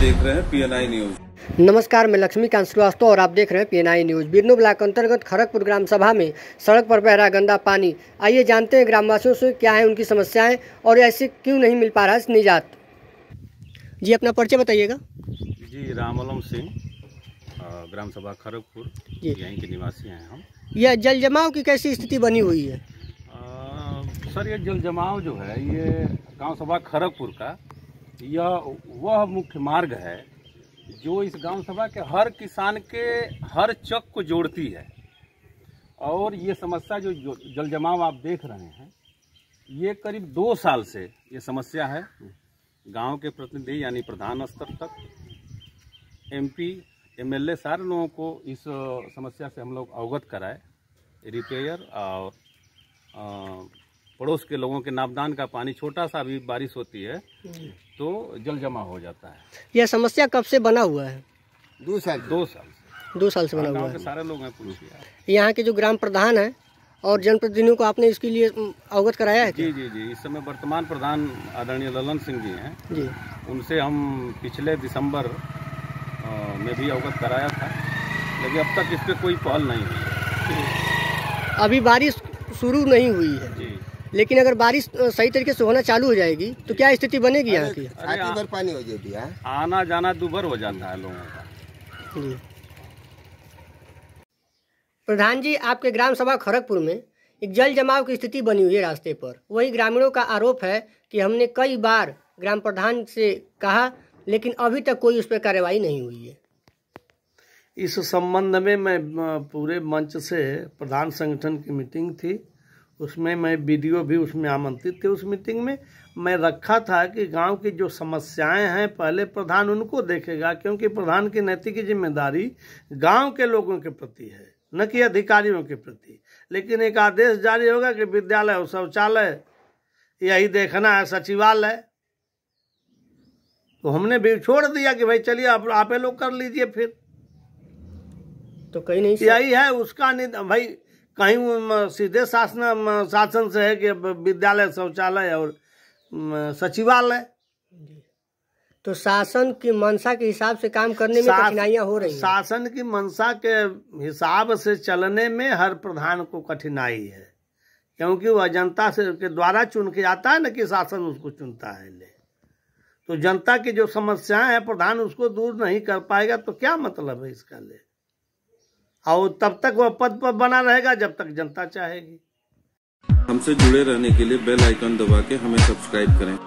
देख रहे हैं पीएनआई न्यूज नमस्कार मैं लक्ष्मीकांत श्रीवास्तव और आप देख रहे हैं पीएनआई न्यूज बिरनो ब्लॉक अंतर्गत खड़गपुर ग्राम सभा में सड़क पर बहरा गंदा पानी आइए जानते हैं ग्रामवासियों से क्या है उनकी समस्याएं और ऐसे क्यों नहीं मिल पा रहा है निजात जी अपना परिचय बताइएगा जी रामलम सिंह ग्राम सभा खड़गपुर यहीं के निवासी हैं हम यह जल जमाव की कैसी स्थिति बनी हुई है आ, सर ये जल जमाव जो है ये गाँव सभा खड़गपुर का यह वह मुख्य मार्ग है जो इस ग्राम सभा के हर किसान के हर चक को जोड़ती है और ये समस्या जो जल जमाव आप देख रहे हैं ये करीब दो साल से ये समस्या है गांव के प्रतिनिधि यानी प्रधान स्तर तक एमपी एमएलए सारे लोगों को इस समस्या से हम लोग अवगत कराए रिपेयर और आ, पड़ोस के लोगों के नापदान का पानी छोटा सा भी बारिश होती है हम्म। तो जल जमा हो जाता है यह समस्या कब से बना हुआ है दो साल दो साल दो साल से बना हुआ है सारे लोग हैं यहाँ के जो ग्राम प्रधान है और जनप्रतिनिधियों को आपने इसके लिए हम्म, अवगत कराया है जी जी जी इस समय वर्तमान प्रधान आदरणीय ललन सिंह जी हैं जी उनसे हम पिछले दिसंबर में भी अवगत कराया था लेकिन अब तक इस पर कोई पहल नहीं हुई अभी बारिश शुरू नहीं हुई है जी लेकिन अगर बारिश सही तरीके से होना चालू हो जाएगी तो क्या स्थिति बनेगी यहाँ की पानी हो जाएगी हाँ। आना जाना दूभर हो जाता है लोगों का प्रधान जी आपके ग्राम सभा खड़गपुर में एक जल जमाव की स्थिति बनी हुई है रास्ते पर वही ग्रामीणों का आरोप है कि हमने कई बार ग्राम प्रधान से कहा लेकिन अभी तक कोई उस पर कार्रवाई नहीं हुई है इस संबंध में मैं पूरे मंच से प्रधान संगठन की मीटिंग थी उसमें मैं वीडियो भी उसमें आमंत्रित थे उस मीटिंग में मैं रखा था कि गांव की जो समस्याएं हैं पहले प्रधान उनको देखेगा क्योंकि प्रधान की नैतिक जिम्मेदारी गांव के लोगों के प्रति है न कि अधिकारियों के प्रति लेकिन एक आदेश जारी होगा कि विद्यालय और शौचालय यही देखना है सचिवालय तो हमने भी छोड़ दिया कि भाई चलिए आप आप लोग कर लीजिए फिर तो कहीं नहीं यही है उसका भाई कहीं सीधे शासन शासन से है कि विद्यालय शौचालय और सचिवालय तो शासन की मनसा के हिसाब से काम करने में कठिनाइयां हो रही हैं। शासन की मनसा के हिसाब से चलने में हर प्रधान को कठिनाई है क्योंकि वह जनता से के द्वारा चुन के आता है ना कि शासन उसको चुनता है ले तो जनता की जो समस्याएं हैं प्रधान उसको दूर नहीं कर पाएगा तो क्या मतलब है इसका ले और तब तक वह पद पर बना रहेगा जब तक जनता चाहेगी हमसे जुड़े रहने के लिए बेल आइकन दबा के हमें सब्सक्राइब करें